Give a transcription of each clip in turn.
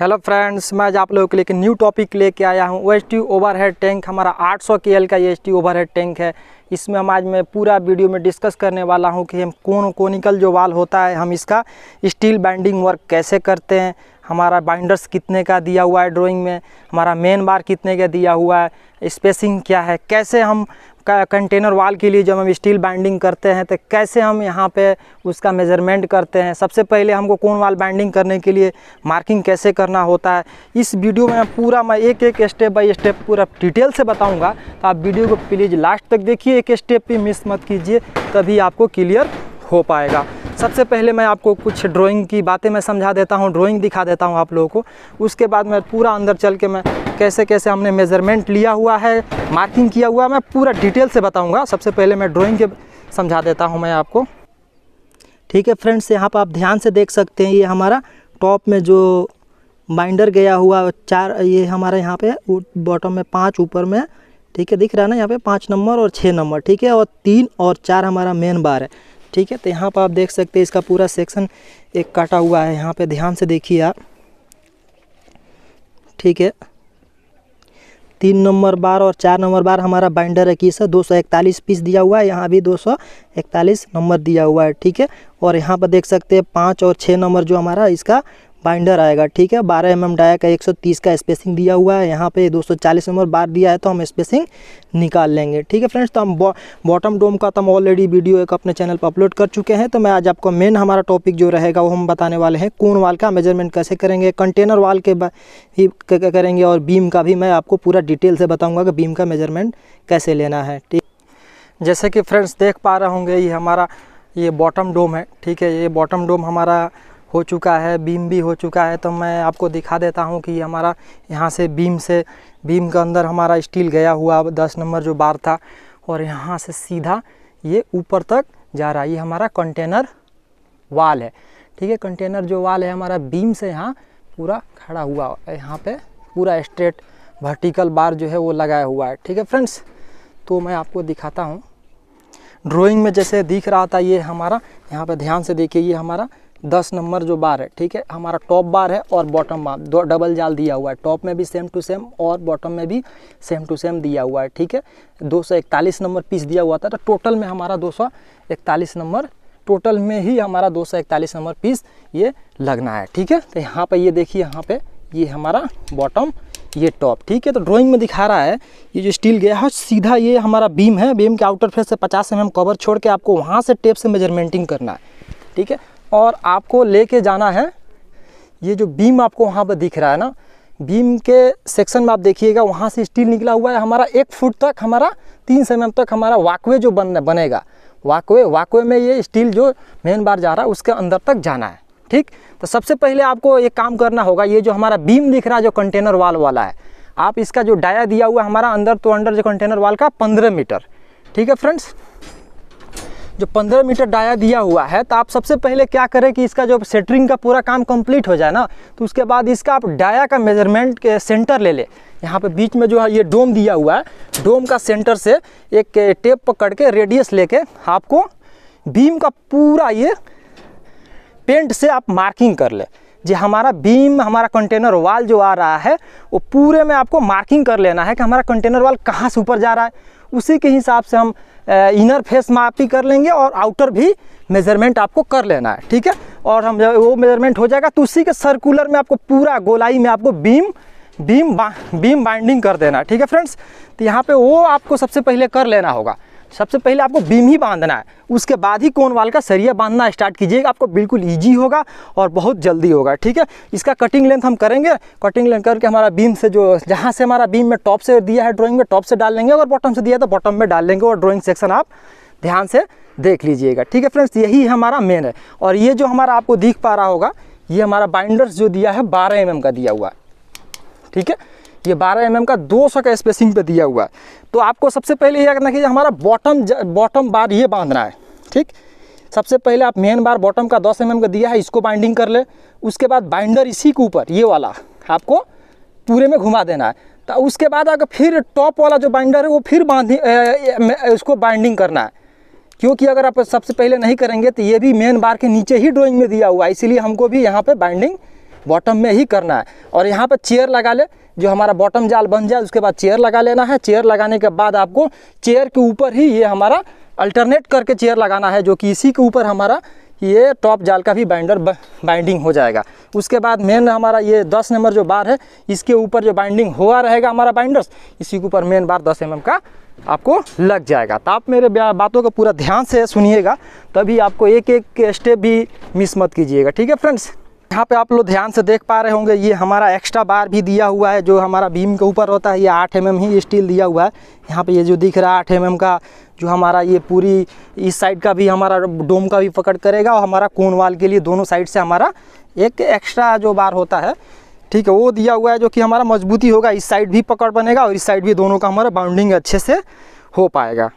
hello friends मैं आज आप लोगों के लिए एक न्यू टॉपिक लेके आया हूँ O S T head tank हमारा 800 सौ के का ये एस टी हेड टैंक है इसमें हम आज मैं पूरा वीडियो में डिस्कस करने वाला हूँ कि हम कौन कोनिकल जो वाल होता है हम इसका स्टील बाइंडिंग वर्क कैसे करते हैं हमारा बाइंडर्स कितने का दिया हुआ है ड्राइंग में हमारा मेन बार कितने का दिया हुआ है स्पेसिंग क्या है कैसे हम कंटेनर वाल के लिए जब हम स्टील बाइंडिंग करते हैं तो कैसे हम यहाँ पे उसका मेजरमेंट करते हैं सबसे पहले हमको कौन वाल बाइंडिंग करने के लिए मार्किंग कैसे करना होता है इस वीडियो में पूरा मैं एक एक स्टेप बाय स्टेप पूरा डिटेल से बताऊँगा तो आप वीडियो को प्लीज़ लास्ट तक देखिए एक स्टेप भी मिस मत कीजिए तभी आपको क्लियर हो पाएगा सबसे पहले मैं आपको कुछ ड्राइंग की बातें मैं समझा देता हूँ ड्राइंग दिखा देता हूँ आप लोगों को उसके बाद मैं पूरा अंदर चल के मैं कैसे कैसे हमने मेज़रमेंट लिया हुआ है मार्किंग किया हुआ है मैं पूरा डिटेल से बताऊँगा सबसे पहले मैं ड्रॉइंग के समझा देता हूँ मैं आपको ठीक है फ्रेंड्स यहाँ पर आप ध्यान से देख सकते हैं ये हमारा टॉप में जो बाइंडर गया हुआ चार ये हमारे यहाँ पे बॉटम में पाँच ऊपर में ठीक है दिख रहा है ना यहाँ पे पाँच नंबर और छः नंबर ठीक है और तीन और चार हमारा मेन बार है ठीक है तो यहाँ पर आप देख सकते हैं इसका पूरा सेक्शन एक काटा हुआ है यहाँ पे ध्यान से देखिए आप ठीक है तीन नंबर बार और चार नंबर बार हमारा बाइंडर इक्कीस है दो सौ इकतालीस पीस दिया हुआ है यहाँ भी दो सौ इकतालीस नंबर दिया हुआ है ठीक है और यहाँ पर देख सकते हैं पाँच और छः नंबर जो हमारा इसका बाइंडर आएगा ठीक है बारह एम एम डाया का 130 का स्पेसिंग दिया हुआ है यहाँ पे 240 एम बार दिया है तो हम स्पेसिंग निकाल लेंगे ठीक है फ्रेंड्स तो हम बॉटम डोम का तो हम ऑलरेडी वीडियो एक अपने चैनल पर अपलोड कर चुके हैं तो मैं आज आपको मेन हमारा टॉपिक जो रहेगा वो हम बताने वाले हैं कौन वाल का मेजरमेंट कैसे करेंगे कंटेनर वाल के ही करेंगे और बीम का भी मैं आपको पूरा डिटेल से बताऊँगा कि बीम का मेजरमेंट कैसे लेना है ठीक जैसे कि फ्रेंड्स देख पा रहे होंगे ये हमारा ये बॉटम डोम है ठीक है ये बॉटम डोम हमारा हो चुका है बीम भी हो चुका है तो मैं आपको दिखा देता हूँ कि हमारा यहाँ से बीम से बीम के अंदर हमारा स्टील गया हुआ दस नंबर जो बार था और यहाँ से सीधा ये ऊपर तक जा रहा है ये हमारा कंटेनर वाल है ठीक है कंटेनर जो वाल है हमारा बीम से यहाँ पूरा खड़ा हुआ है यहाँ पे पूरा स्ट्रेट वर्टिकल बार जो है वो लगाया हुआ है ठीक है फ्रेंड्स तो मैं आपको दिखाता हूँ ड्राइंग में जैसे दिख रहा था ये हमारा यहाँ पे ध्यान से देखिए ये हमारा दस नंबर जो बार है ठीक है हमारा टॉप बार है और बॉटम बार दो डबल जाल दिया हुआ है टॉप में भी सेम टू सेम और बॉटम में भी सेम टू सेम दिया हुआ है ठीक है दो नंबर पीस दिया हुआ था तो टोटल में हमारा दो नंबर टोटल में ही हमारा दो नंबर पीस ये लगना है ठीक है तो यहाँ पर ये देखिए यहाँ पर ये हमारा बॉटम ये टॉप ठीक है तो ड्राइंग में दिखा रहा है ये जो स्टील गया है सीधा ये हमारा बीम है बीम के आउटर फेस से 50 एम कवर छोड़ के आपको वहाँ से टेप से मेजरमेंटिंग करना है ठीक है और आपको लेके जाना है ये जो बीम आपको वहाँ पर दिख रहा है ना बीम के सेक्शन में आप देखिएगा वहाँ से स्टील निकला हुआ है हमारा एक फुट तक हमारा तीन सेम तक हमारा वाकवे जो बन बनेगा वाकवे वाकवे में ये स्टील जो मेन बार जा रहा है उसके अंदर तक जाना है ठीक तो सबसे पहले आपको एक काम करना होगा ये जो हमारा बीम दिख रहा है जो कंटेनर वाल वाला है आप इसका जो डाया दिया हुआ है हमारा अंदर तो अंडर जो कंटेनर वाल का पंद्रह मीटर ठीक है फ्रेंड्स जो 15 मीटर डाया दिया हुआ है तो आप सबसे पहले क्या करें कि इसका जो सेटरिंग का पूरा काम कंप्लीट हो जाए ना तो उसके बाद इसका आप डाया का मेजरमेंट के सेंटर ले लें यहाँ पे बीच में जो है ये डोम दिया हुआ है डोम का सेंटर से एक टेप पकड़ के रेडियस ले आपको बीम का पूरा ये पेंट से आप मार्किंग कर लें जो हमारा बीम हमारा कंटेनर वाल जो आ रहा है वो पूरे में आपको मार्किंग कर लेना है कि हमारा कंटेनर वाल कहाँ से ऊपर जा रहा है उसी के हिसाब से हम इनर फेस माप भी कर लेंगे और आउटर भी मेजरमेंट आपको कर लेना है ठीक है और हम जब वो मेजरमेंट हो जाएगा तो उसी के सर्कुलर में आपको पूरा गोलाई में आपको बीम बीम बा, बीम बाइंडिंग कर देना है ठीक है फ्रेंड्स तो यहाँ पे वो आपको सबसे पहले कर लेना होगा सबसे पहले आपको बीम ही बांधना है उसके बाद ही कोन वाल का सरिया बांधना स्टार्ट कीजिएगा आपको बिल्कुल ईजी होगा और बहुत जल्दी होगा ठीक है इसका कटिंग लेंथ हम करेंगे कटिंग लेंथ करके हमारा बीम से जो जहाँ से हमारा बीम में टॉप से दिया है ड्रॉइंग में टॉप से डाल लेंगे और बॉटम से दिया है तो बॉटम में डाल लेंगे और ड्रॉइंग सेक्शन आप ध्यान से देख लीजिएगा ठीक है फ्रेंड्स यही हमारा मेन है और ये जो हमारा आपको दिख पा रहा होगा ये हमारा बाइंडर्स जो दिया है बारह एम mm का दिया हुआ है ठीक है ये 12 एम mm का 200 का स्पेसिंग पे दिया हुआ है तो आपको सबसे पहले यह करना कि हमारा बॉटम बॉटम बार ये बांधना है ठीक सबसे पहले आप मेन बार बॉटम का 10 एम mm का दिया है इसको बाइंडिंग कर ले उसके बाद बाइंडर इसी के ऊपर ये वाला आपको पूरे में घुमा देना है तो उसके बाद अगर फिर टॉप वाला जो बाइंडर है वो फिर बांध इसको बाइंडिंग करना है क्योंकि अगर आप सबसे पहले नहीं करेंगे तो ये भी मेन बार के नीचे ही ड्रॉइंग में दिया हुआ है इसीलिए हमको भी यहाँ पर बाइंडिंग बॉटम में ही करना है और यहाँ पर चेयर लगा ले जो हमारा बॉटम जाल बन जाए उसके बाद चेयर लगा लेना है चेयर लगाने के बाद आपको चेयर के ऊपर ही ये हमारा अल्टरनेट करके चेयर लगाना है जो कि इसी के ऊपर हमारा ये टॉप जाल का भी बाइंडर बाइंडिंग हो जाएगा उसके बाद मेन हमारा ये 10 नंबर जो बार है इसके ऊपर जो बाइंडिंग हुआ रहेगा हमारा बाइंडर्स इसी के ऊपर मेन बार 10 एम का आपको लग जाएगा तो आप मेरे बातों को पूरा ध्यान से सुनिएगा तभी आपको एक एक स्टेप भी मिस मत कीजिएगा ठीक है फ्रेंड्स यहाँ पे आप लोग ध्यान से देख पा रहे होंगे ये हमारा एक्स्ट्रा बार भी दिया हुआ है जो हमारा भीम के ऊपर होता है ये आठ एम mm ही स्टील दिया हुआ है यहाँ पे ये जो दिख रहा है आठ एम mm का जो हमारा ये पूरी इस साइड का भी हमारा डोम का भी पकड़ करेगा और हमारा कोन वाल के लिए दोनों साइड से हमारा एक एक्स्ट्रा जो बार होता है ठीक है वो दिया हुआ है जो कि हमारा मजबूती होगा इस साइड भी पकड़ बनेगा और इस साइड भी दोनों का हमारा बाउंडिंग अच्छे से हो पाएगा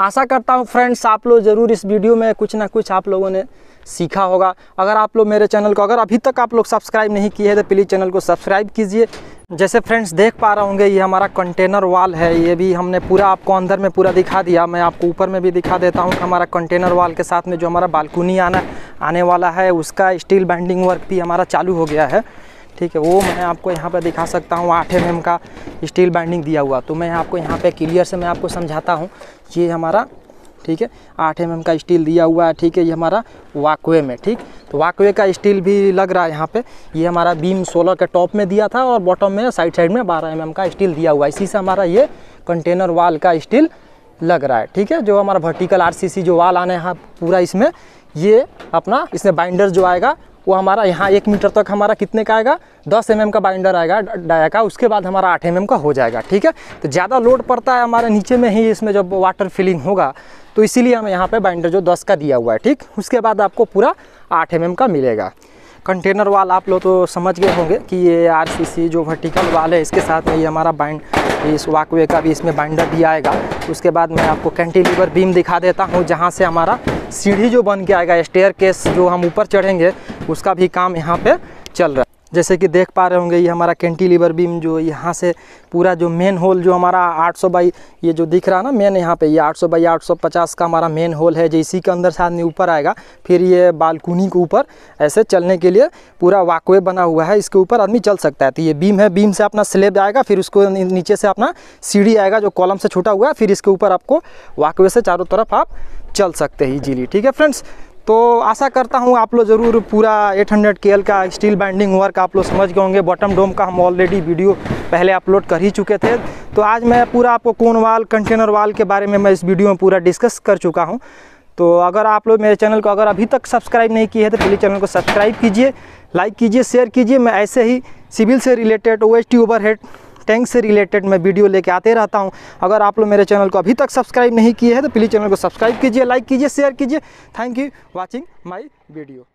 आशा करता हूँ फ्रेंड्स आप लोग ज़रूर इस वीडियो में कुछ ना कुछ आप लोगों ने सीखा होगा अगर आप लोग मेरे चैनल को अगर अभी तक आप लोग सब्सक्राइब नहीं किए हैं तो प्लीज़ चैनल को सब्सक्राइब कीजिए जैसे फ्रेंड्स देख पा रहे होंगे ये हमारा कंटेनर वाल है ये भी हमने पूरा आपको अंदर में पूरा दिखा दिया मैं आपको ऊपर में भी दिखा देता हूँ हमारा कंटेनर वाल के साथ में जो हमारा बालकनी आना आने वाला है उसका स्टील बैंडिंग वर्क भी हमारा चालू हो गया है ठीक है वो मैं आपको यहाँ पर दिखा सकता हूँ आठ एम mm का स्टील बाइंडिंग दिया हुआ तो मैं आपको यहाँ पर क्लियर से मैं आपको समझाता हूँ ये हमारा ठीक है आठ एम का स्टील दिया हुआ है ठीक है ये हमारा वाकवे में ठीक तो वाकवे का स्टील भी लग रहा है यहाँ पे ये हमारा बीम सोलर के टॉप में दिया था और बॉटम में साइड साइड में 12 एम का स्टील दिया हुआ है इसी से हमारा ये कंटेनर वाल का स्टील लग रहा है ठीक है जो हमारा वर्टिकल आरसीसी जो वाल आने यहाँ पूरा इसमें ये अपना इसमें बाइंडर जो आएगा वो हमारा यहाँ एक मीटर तक हमारा कितने का आएगा दस एम का बाइंडर आएगा डाया का उसके बाद हमारा आठ एम का हो जाएगा ठीक है तो ज़्यादा लोड पड़ता है हमारे नीचे में ही इसमें जब वाटर फिलिंग होगा तो इसीलिए हमें यहाँ पर बाइंडर जो दस का दिया हुआ है ठीक उसके बाद आपको पूरा आठ एम का मिलेगा कंटेनर वाल आप लोग तो समझ गए होंगे कि ये आर जो वर्टिकल वाल है इसके साथ में ये हमारा बाइंड इस वाकवे का भी इसमें बाइंडर दिया आएगा उसके बाद मैं आपको कैंटीलीवर बीम दिखा देता हूँ जहाँ से हमारा सीढ़ी जो बन के आएगा स्टेयर केस जो हम ऊपर चढ़ेंगे उसका भी काम यहाँ पे चल रहा है जैसे कि देख पा रहे होंगे ये हमारा कैंटीलीवर बीम जो यहाँ से पूरा जो मेन होल जो हमारा 800 बाई ये जो दिख रहा है ना मेन यहाँ पे ये 800 बाई आठ का हमारा मेन होल है जो इसी के अंदर से आदमी ऊपर आएगा फिर ये बालकनी के ऊपर ऐसे चलने के लिए पूरा वाकवे बना हुआ है इसके ऊपर आदमी चल सकता है तो ये बीम है बीम से अपना स्लेब आएगा फिर उसको नीचे से अपना सीढ़ी आएगा जो कॉलम से छूटा हुआ है फिर इसके ऊपर आपको वाकवे से चारों तरफ आप चल सकते हैं इजीली ठीक है फ्रेंड्स तो आशा करता हूँ आप लोग ज़रूर पूरा 800 हंड्रेड का स्टील बाइंडिंग वर्क आप लोग समझ गए होंगे बॉटम डोम का हम ऑलरेडी वीडियो पहले अपलोड कर ही चुके थे तो आज मैं पूरा आपको कोन वाल कंटेनर वाल के बारे में मैं इस वीडियो में पूरा डिस्कस कर चुका हूँ तो अगर आप लोग मेरे चैनल को अगर अभी तक सब्सक्राइब नहीं किए हैं तो प्लीज़ चैनल को सब्सक्राइब कीजिए लाइक कीजिए शेयर कीजिए मैं ऐसे ही सिविल से related O H T over tank से रिलेटेड मैं वीडियो लेके आते रहता हूँ अगर आप लोग मेरे चैनल को अभी तक सब्सक्राइब नहीं किए हैं तो प्लीज़ चैनल को सब्सक्राइब कीजिए लाइक कीजिए शेयर कीजिए thank you watching my video